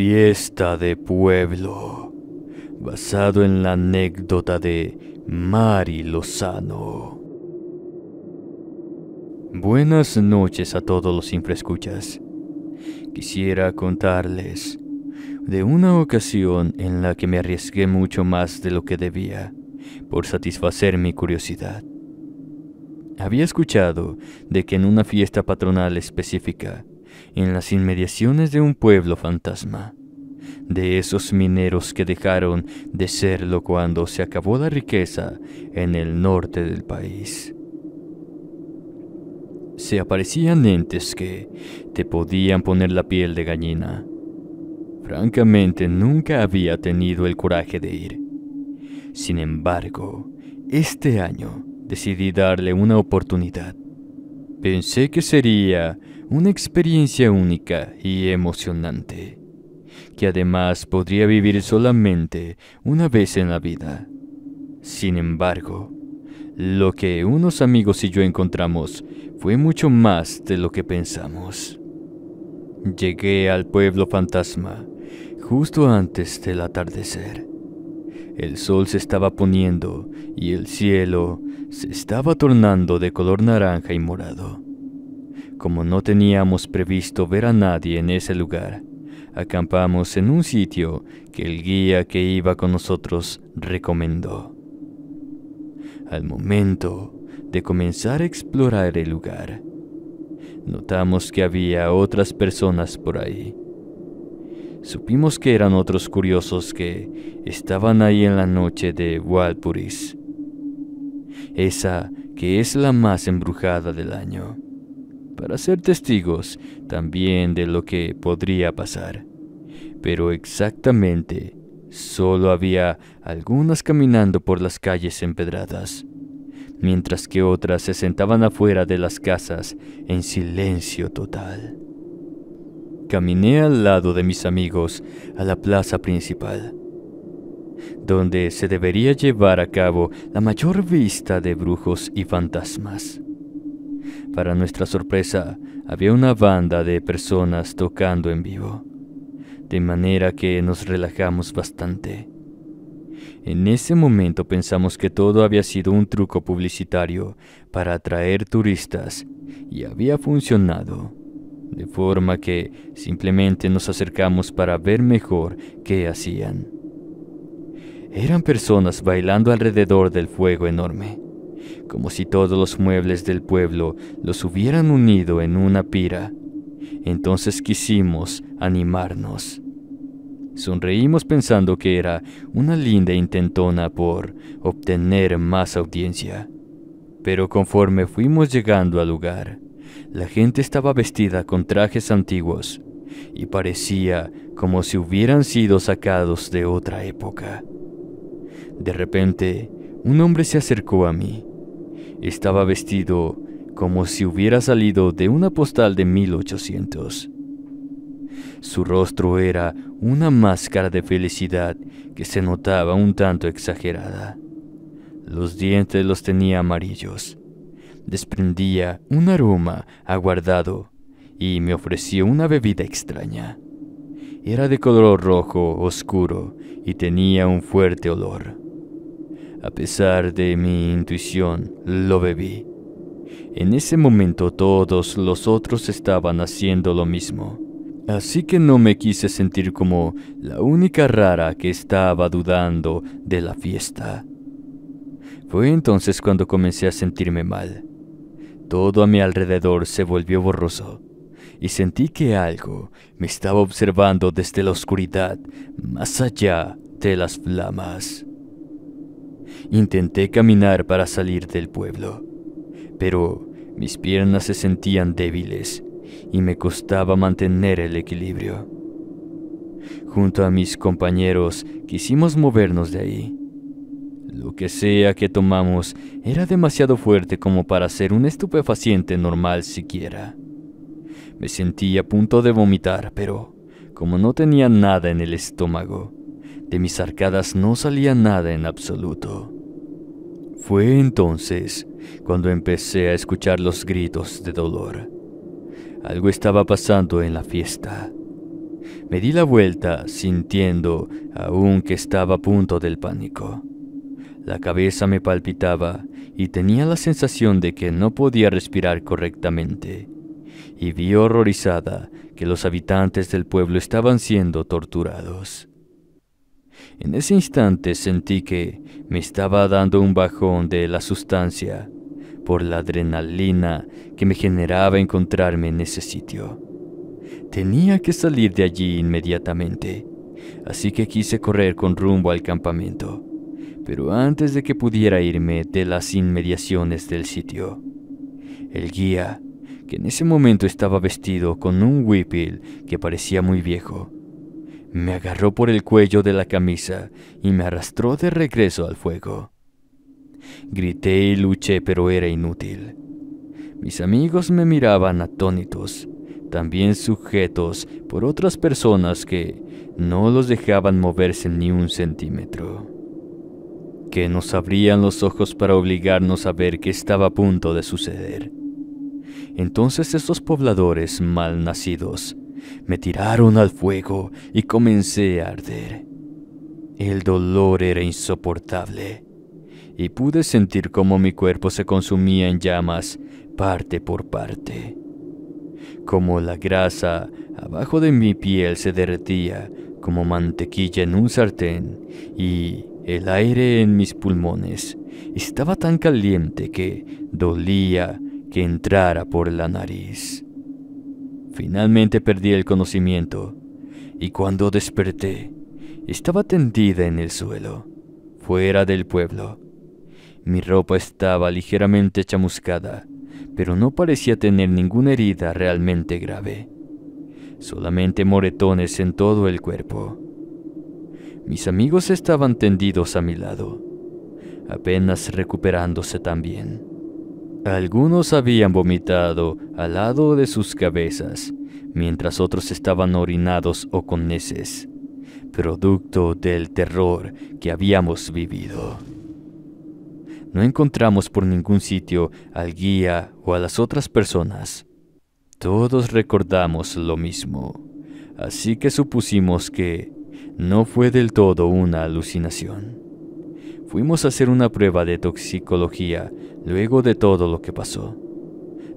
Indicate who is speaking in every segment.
Speaker 1: Fiesta de Pueblo, basado en la anécdota de Mari Lozano. Buenas noches a todos los infrescuchas. Quisiera contarles de una ocasión en la que me arriesgué mucho más de lo que debía por satisfacer mi curiosidad. Había escuchado de que en una fiesta patronal específica, en las inmediaciones de un pueblo fantasma, de esos mineros que dejaron de serlo cuando se acabó la riqueza en el norte del país. Se aparecían entes que te podían poner la piel de gallina. Francamente, nunca había tenido el coraje de ir. Sin embargo, este año decidí darle una oportunidad. Pensé que sería una experiencia única y emocionante que además podría vivir solamente una vez en la vida. Sin embargo, lo que unos amigos y yo encontramos fue mucho más de lo que pensamos. Llegué al pueblo fantasma justo antes del atardecer. El sol se estaba poniendo y el cielo se estaba tornando de color naranja y morado. Como no teníamos previsto ver a nadie en ese lugar, acampamos en un sitio que el guía que iba con nosotros recomendó. Al momento de comenzar a explorar el lugar, notamos que había otras personas por ahí. Supimos que eran otros curiosos que estaban ahí en la noche de Walpuris, esa que es la más embrujada del año para ser testigos también de lo que podría pasar. Pero exactamente, solo había algunas caminando por las calles empedradas, mientras que otras se sentaban afuera de las casas en silencio total. Caminé al lado de mis amigos a la plaza principal donde se debería llevar a cabo la mayor vista de brujos y fantasmas. Para nuestra sorpresa, había una banda de personas tocando en vivo, de manera que nos relajamos bastante. En ese momento pensamos que todo había sido un truco publicitario para atraer turistas y había funcionado, de forma que simplemente nos acercamos para ver mejor qué hacían. Eran personas bailando alrededor del fuego enorme como si todos los muebles del pueblo los hubieran unido en una pira. Entonces quisimos animarnos. Sonreímos pensando que era una linda intentona por obtener más audiencia. Pero conforme fuimos llegando al lugar, la gente estaba vestida con trajes antiguos y parecía como si hubieran sido sacados de otra época. De repente, un hombre se acercó a mí. Estaba vestido como si hubiera salido de una postal de 1800. Su rostro era una máscara de felicidad que se notaba un tanto exagerada. Los dientes los tenía amarillos. Desprendía un aroma aguardado y me ofreció una bebida extraña. Era de color rojo oscuro y tenía un fuerte olor. A pesar de mi intuición, lo bebí. En ese momento todos los otros estaban haciendo lo mismo. Así que no me quise sentir como la única rara que estaba dudando de la fiesta. Fue entonces cuando comencé a sentirme mal. Todo a mi alrededor se volvió borroso y sentí que algo me estaba observando desde la oscuridad, más allá de las flamas. Intenté caminar para salir del pueblo, pero mis piernas se sentían débiles y me costaba mantener el equilibrio. Junto a mis compañeros quisimos movernos de ahí. Lo que sea que tomamos era demasiado fuerte como para ser un estupefaciente normal siquiera. Me sentí a punto de vomitar, pero como no tenía nada en el estómago, de mis arcadas no salía nada en absoluto. Fue entonces cuando empecé a escuchar los gritos de dolor. Algo estaba pasando en la fiesta. Me di la vuelta sintiendo aún que estaba a punto del pánico. La cabeza me palpitaba y tenía la sensación de que no podía respirar correctamente. Y vi horrorizada que los habitantes del pueblo estaban siendo torturados. En ese instante sentí que me estaba dando un bajón de la sustancia por la adrenalina que me generaba encontrarme en ese sitio. Tenía que salir de allí inmediatamente, así que quise correr con rumbo al campamento, pero antes de que pudiera irme de las inmediaciones del sitio, el guía, que en ese momento estaba vestido con un huipil que parecía muy viejo, me agarró por el cuello de la camisa y me arrastró de regreso al fuego. Grité y luché, pero era inútil. Mis amigos me miraban atónitos, también sujetos por otras personas que no los dejaban moverse ni un centímetro. Que nos abrían los ojos para obligarnos a ver qué estaba a punto de suceder. Entonces esos pobladores malnacidos me tiraron al fuego y comencé a arder. El dolor era insoportable y pude sentir cómo mi cuerpo se consumía en llamas parte por parte. Como la grasa abajo de mi piel se derretía como mantequilla en un sartén y el aire en mis pulmones estaba tan caliente que dolía que entrara por la nariz. Finalmente perdí el conocimiento y cuando desperté estaba tendida en el suelo, fuera del pueblo. Mi ropa estaba ligeramente chamuscada, pero no parecía tener ninguna herida realmente grave, solamente moretones en todo el cuerpo. Mis amigos estaban tendidos a mi lado, apenas recuperándose también. Algunos habían vomitado al lado de sus cabezas, mientras otros estaban orinados o con heces, producto del terror que habíamos vivido. No encontramos por ningún sitio al guía o a las otras personas. Todos recordamos lo mismo, así que supusimos que no fue del todo una alucinación. Fuimos a hacer una prueba de toxicología luego de todo lo que pasó.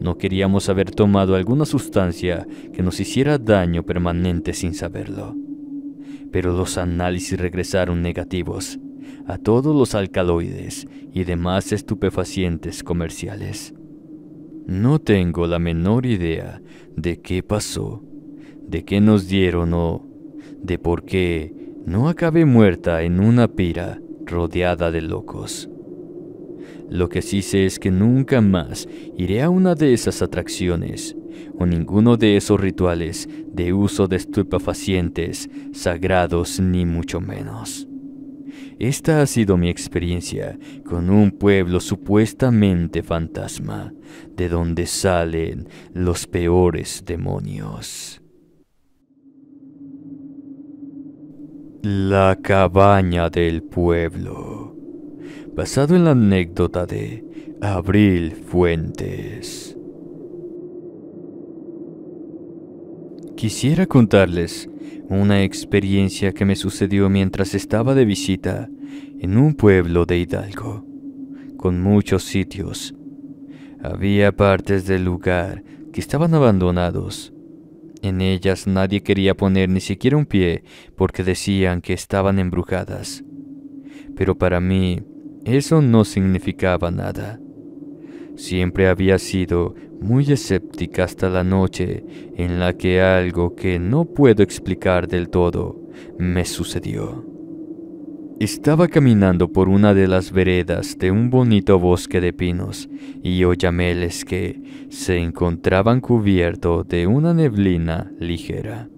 Speaker 1: No queríamos haber tomado alguna sustancia que nos hiciera daño permanente sin saberlo. Pero los análisis regresaron negativos a todos los alcaloides y demás estupefacientes comerciales. No tengo la menor idea de qué pasó, de qué nos dieron o de por qué no acabé muerta en una pira rodeada de locos. Lo que sí sé es que nunca más iré a una de esas atracciones o ninguno de esos rituales de uso de estupefacientes, sagrados ni mucho menos. Esta ha sido mi experiencia con un pueblo supuestamente fantasma, de donde salen los peores demonios. La cabaña del pueblo. Basado en la anécdota de Abril Fuentes. Quisiera contarles una experiencia que me sucedió mientras estaba de visita en un pueblo de Hidalgo, con muchos sitios. Había partes del lugar que estaban abandonados en ellas nadie quería poner ni siquiera un pie porque decían que estaban embrujadas. Pero para mí eso no significaba nada. Siempre había sido muy escéptica hasta la noche en la que algo que no puedo explicar del todo me sucedió. Estaba caminando por una de las veredas de un bonito bosque de pinos y oyameles que se encontraban cubierto de una neblina ligera.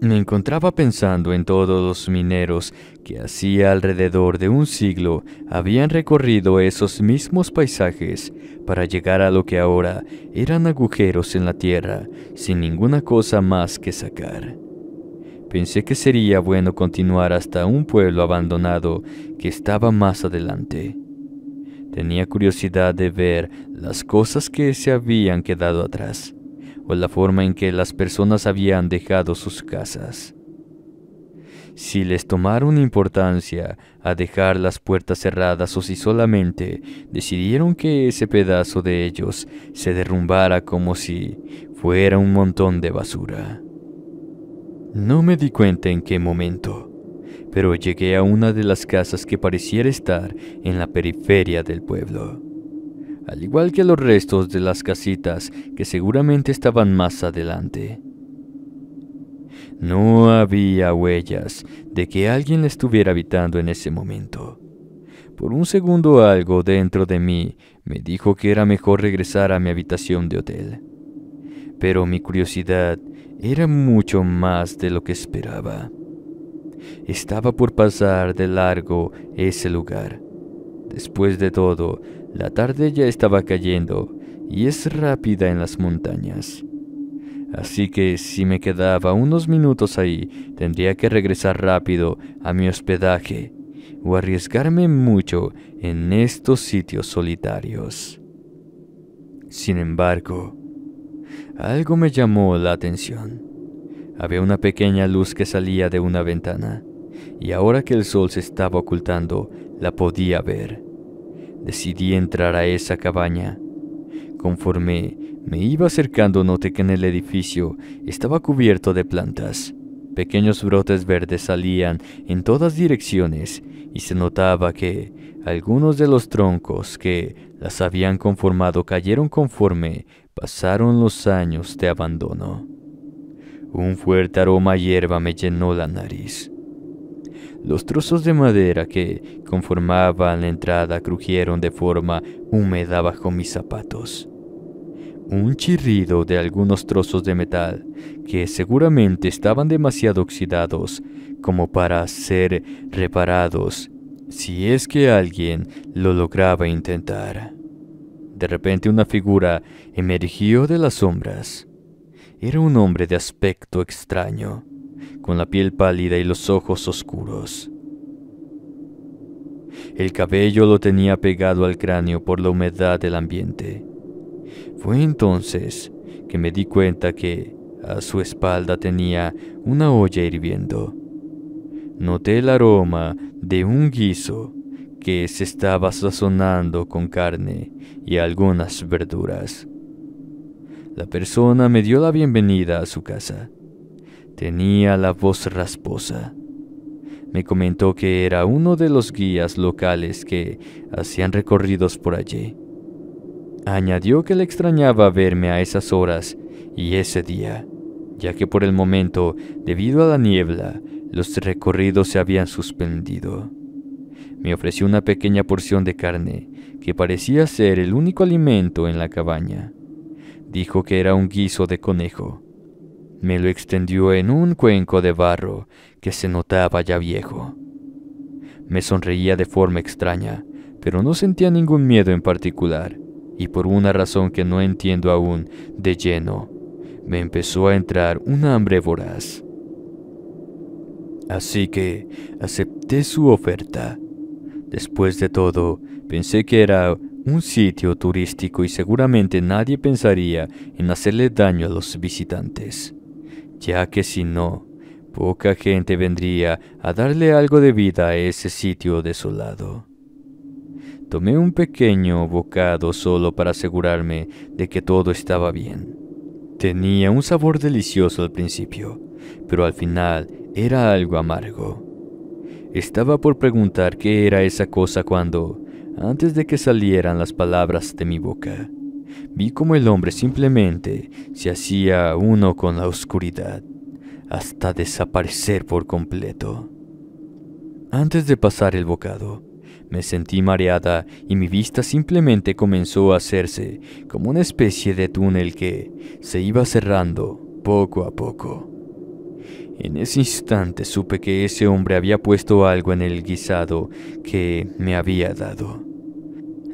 Speaker 1: Me encontraba pensando en todos los mineros que hacía alrededor de un siglo habían recorrido esos mismos paisajes para llegar a lo que ahora eran agujeros en la tierra sin ninguna cosa más que sacar. Pensé que sería bueno continuar hasta un pueblo abandonado que estaba más adelante. Tenía curiosidad de ver las cosas que se habían quedado atrás, o la forma en que las personas habían dejado sus casas. Si les tomaron importancia a dejar las puertas cerradas o si solamente decidieron que ese pedazo de ellos se derrumbara como si fuera un montón de basura. No me di cuenta en qué momento, pero llegué a una de las casas que pareciera estar en la periferia del pueblo. Al igual que los restos de las casitas que seguramente estaban más adelante. No había huellas de que alguien la estuviera habitando en ese momento. Por un segundo algo dentro de mí me dijo que era mejor regresar a mi habitación de hotel pero mi curiosidad era mucho más de lo que esperaba. Estaba por pasar de largo ese lugar. Después de todo, la tarde ya estaba cayendo y es rápida en las montañas. Así que si me quedaba unos minutos ahí, tendría que regresar rápido a mi hospedaje o arriesgarme mucho en estos sitios solitarios. Sin embargo, algo me llamó la atención. Había una pequeña luz que salía de una ventana, y ahora que el sol se estaba ocultando, la podía ver. Decidí entrar a esa cabaña. Conforme me iba acercando noté que en el edificio estaba cubierto de plantas. Pequeños brotes verdes salían en todas direcciones y se notaba que algunos de los troncos que las habían conformado cayeron conforme pasaron los años de abandono. Un fuerte aroma a hierba me llenó la nariz. Los trozos de madera que conformaban la entrada crujieron de forma húmeda bajo mis zapatos. Un chirrido de algunos trozos de metal, que seguramente estaban demasiado oxidados como para ser reparados, si es que alguien lo lograba intentar. De repente una figura emergió de las sombras. Era un hombre de aspecto extraño, con la piel pálida y los ojos oscuros. El cabello lo tenía pegado al cráneo por la humedad del ambiente. Fue entonces que me di cuenta que a su espalda tenía una olla hirviendo noté el aroma de un guiso que se estaba sazonando con carne y algunas verduras. La persona me dio la bienvenida a su casa. Tenía la voz rasposa. Me comentó que era uno de los guías locales que hacían recorridos por allí. Añadió que le extrañaba verme a esas horas y ese día, ya que por el momento, debido a la niebla, los recorridos se habían suspendido. Me ofreció una pequeña porción de carne, que parecía ser el único alimento en la cabaña. Dijo que era un guiso de conejo. Me lo extendió en un cuenco de barro que se notaba ya viejo. Me sonreía de forma extraña, pero no sentía ningún miedo en particular, y por una razón que no entiendo aún de lleno, me empezó a entrar un hambre voraz. Así que acepté su oferta. Después de todo, pensé que era un sitio turístico y seguramente nadie pensaría en hacerle daño a los visitantes, ya que si no, poca gente vendría a darle algo de vida a ese sitio desolado. Tomé un pequeño bocado solo para asegurarme de que todo estaba bien. Tenía un sabor delicioso al principio, pero al final era algo amargo. Estaba por preguntar qué era esa cosa cuando, antes de que salieran las palabras de mi boca, vi como el hombre simplemente se hacía uno con la oscuridad, hasta desaparecer por completo. Antes de pasar el bocado, me sentí mareada y mi vista simplemente comenzó a hacerse como una especie de túnel que se iba cerrando poco a poco. En ese instante supe que ese hombre había puesto algo en el guisado que me había dado.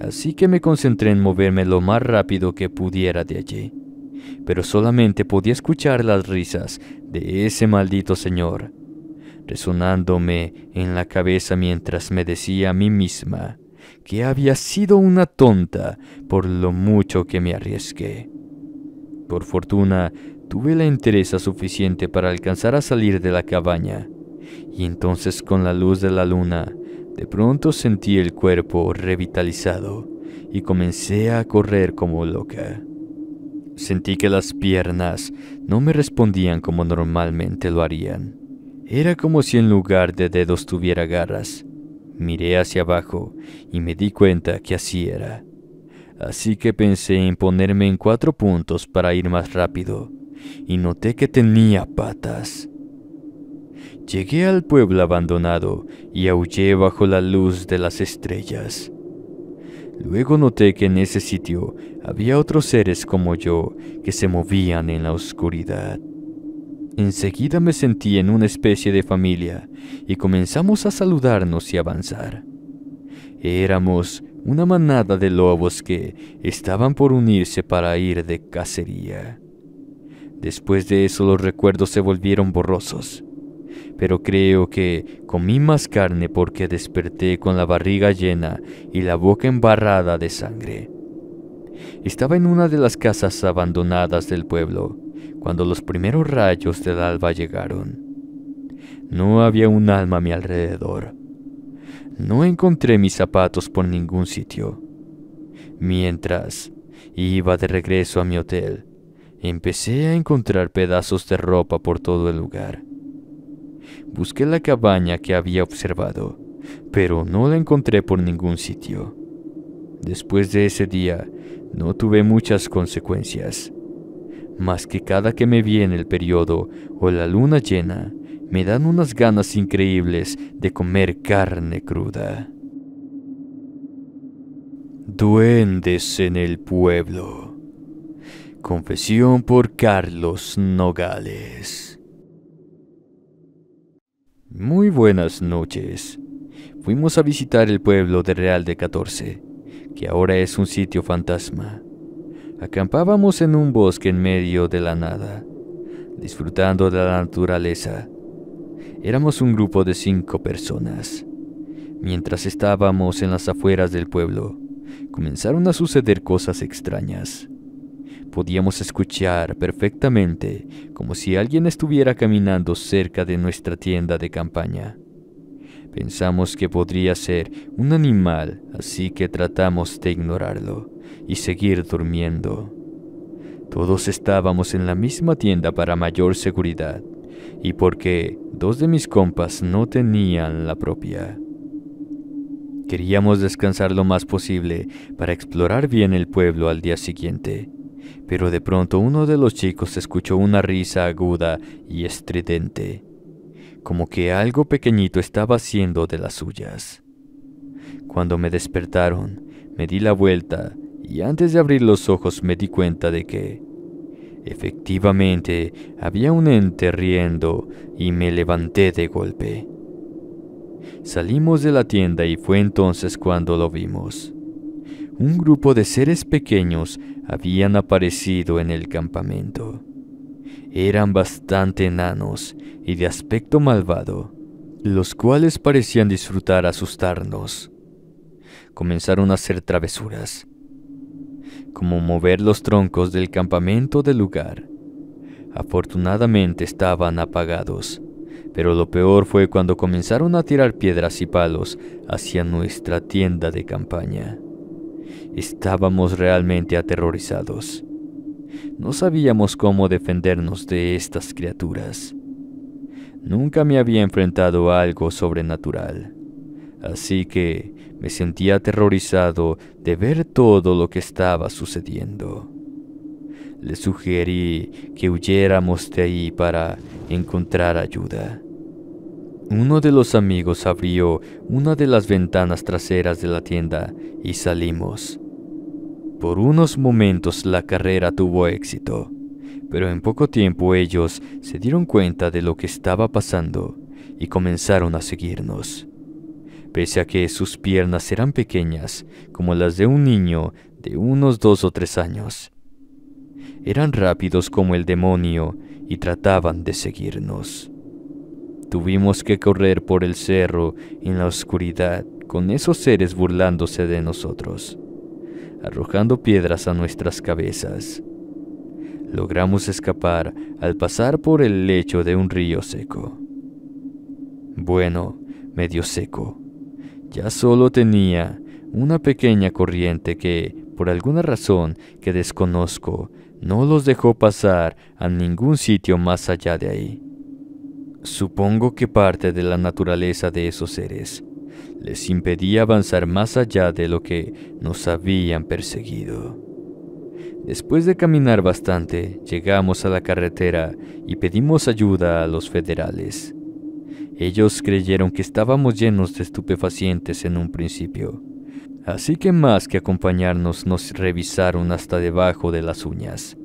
Speaker 1: Así que me concentré en moverme lo más rápido que pudiera de allí. Pero solamente podía escuchar las risas de ese maldito señor resonándome en la cabeza mientras me decía a mí misma que había sido una tonta por lo mucho que me arriesgué. Por fortuna, tuve la entereza suficiente para alcanzar a salir de la cabaña, y entonces con la luz de la luna, de pronto sentí el cuerpo revitalizado y comencé a correr como loca. Sentí que las piernas no me respondían como normalmente lo harían era como si en lugar de dedos tuviera garras. Miré hacia abajo y me di cuenta que así era. Así que pensé en ponerme en cuatro puntos para ir más rápido, y noté que tenía patas. Llegué al pueblo abandonado y aullé bajo la luz de las estrellas. Luego noté que en ese sitio había otros seres como yo que se movían en la oscuridad. Enseguida me sentí en una especie de familia y comenzamos a saludarnos y avanzar. Éramos una manada de lobos que estaban por unirse para ir de cacería. Después de eso los recuerdos se volvieron borrosos, pero creo que comí más carne porque desperté con la barriga llena y la boca embarrada de sangre. Estaba en una de las casas abandonadas del pueblo cuando los primeros rayos del alba llegaron. No había un alma a mi alrededor. No encontré mis zapatos por ningún sitio. Mientras iba de regreso a mi hotel, empecé a encontrar pedazos de ropa por todo el lugar. Busqué la cabaña que había observado, pero no la encontré por ningún sitio. Después de ese día, no tuve muchas consecuencias. Más que cada que me viene el periodo o la luna llena, me dan unas ganas increíbles de comer carne cruda. Duendes en el pueblo. Confesión por Carlos Nogales. Muy buenas noches. Fuimos a visitar el pueblo de Real de 14, que ahora es un sitio fantasma acampábamos en un bosque en medio de la nada, disfrutando de la naturaleza. Éramos un grupo de cinco personas. Mientras estábamos en las afueras del pueblo, comenzaron a suceder cosas extrañas. Podíamos escuchar perfectamente como si alguien estuviera caminando cerca de nuestra tienda de campaña. Pensamos que podría ser un animal, así que tratamos de ignorarlo y seguir durmiendo. Todos estábamos en la misma tienda para mayor seguridad y porque dos de mis compas no tenían la propia. Queríamos descansar lo más posible para explorar bien el pueblo al día siguiente, pero de pronto uno de los chicos escuchó una risa aguda y estridente como que algo pequeñito estaba haciendo de las suyas. Cuando me despertaron, me di la vuelta y antes de abrir los ojos me di cuenta de que, efectivamente, había un ente riendo y me levanté de golpe. Salimos de la tienda y fue entonces cuando lo vimos. Un grupo de seres pequeños habían aparecido en el campamento eran bastante enanos y de aspecto malvado, los cuales parecían disfrutar asustarnos. Comenzaron a hacer travesuras, como mover los troncos del campamento del lugar. Afortunadamente estaban apagados, pero lo peor fue cuando comenzaron a tirar piedras y palos hacia nuestra tienda de campaña. Estábamos realmente aterrorizados. No sabíamos cómo defendernos de estas criaturas. Nunca me había enfrentado a algo sobrenatural, así que me sentía aterrorizado de ver todo lo que estaba sucediendo. Le sugerí que huyéramos de ahí para encontrar ayuda. Uno de los amigos abrió una de las ventanas traseras de la tienda y salimos. Por unos momentos la carrera tuvo éxito, pero en poco tiempo ellos se dieron cuenta de lo que estaba pasando y comenzaron a seguirnos. Pese a que sus piernas eran pequeñas, como las de un niño de unos dos o tres años. Eran rápidos como el demonio y trataban de seguirnos. Tuvimos que correr por el cerro en la oscuridad con esos seres burlándose de nosotros arrojando piedras a nuestras cabezas. Logramos escapar al pasar por el lecho de un río seco. Bueno, medio seco. Ya solo tenía una pequeña corriente que, por alguna razón que desconozco, no los dejó pasar a ningún sitio más allá de ahí. Supongo que parte de la naturaleza de esos seres les impedía avanzar más allá de lo que nos habían perseguido. Después de caminar bastante, llegamos a la carretera y pedimos ayuda a los federales. Ellos creyeron que estábamos llenos de estupefacientes en un principio, así que más que acompañarnos nos revisaron hasta debajo de las uñas,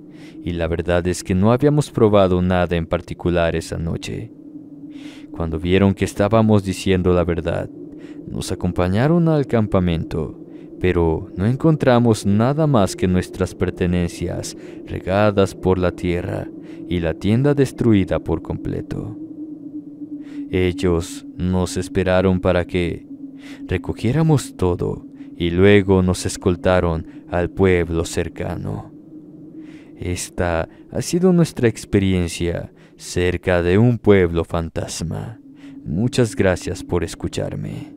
Speaker 1: y la verdad es que no habíamos probado nada en particular esa noche. Cuando vieron que estábamos diciendo la verdad, nos acompañaron al campamento, pero no encontramos nada más que nuestras pertenencias regadas por la tierra y la tienda destruida por completo. Ellos nos esperaron para que recogiéramos todo y luego nos escoltaron al pueblo cercano. Esta ha sido nuestra experiencia cerca de un pueblo fantasma. Muchas gracias por escucharme.